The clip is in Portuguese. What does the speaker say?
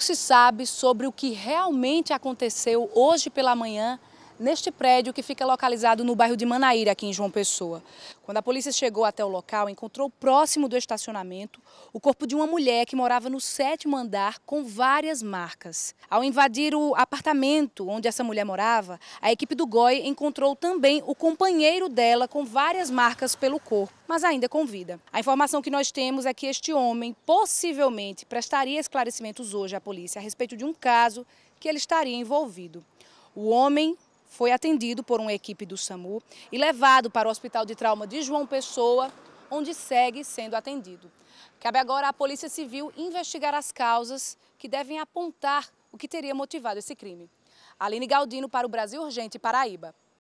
pouco se sabe sobre o que realmente aconteceu hoje pela manhã neste prédio que fica localizado no bairro de Manaíra, aqui em João Pessoa. Quando a polícia chegou até o local, encontrou próximo do estacionamento o corpo de uma mulher que morava no sétimo andar com várias marcas. Ao invadir o apartamento onde essa mulher morava, a equipe do GOI encontrou também o companheiro dela com várias marcas pelo corpo, mas ainda com vida. A informação que nós temos é que este homem possivelmente prestaria esclarecimentos hoje à polícia a respeito de um caso que ele estaria envolvido. O homem foi atendido por uma equipe do SAMU e levado para o Hospital de Trauma de João Pessoa, onde segue sendo atendido. Cabe agora à Polícia Civil investigar as causas que devem apontar o que teria motivado esse crime. Aline Galdino para o Brasil Urgente Paraíba.